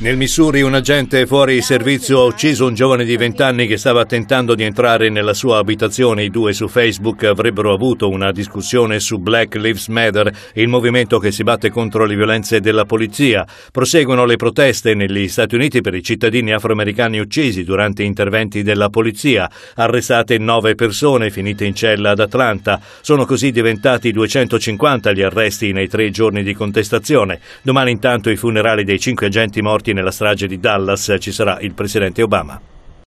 Nel Missouri un agente fuori servizio ha ucciso un giovane di 20 anni che stava tentando di entrare nella sua abitazione. I due su Facebook avrebbero avuto una discussione su Black Lives Matter, il movimento che si batte contro le violenze della polizia. Proseguono le proteste negli Stati Uniti per i cittadini afroamericani uccisi durante interventi della polizia. Arrestate nove persone finite in cella ad Atlanta. Sono così diventati 250 gli arresti nei tre giorni di contestazione. Domani intanto i funerali dei cinque agenti morti morti nella strage di Dallas ci sarà il presidente Obama.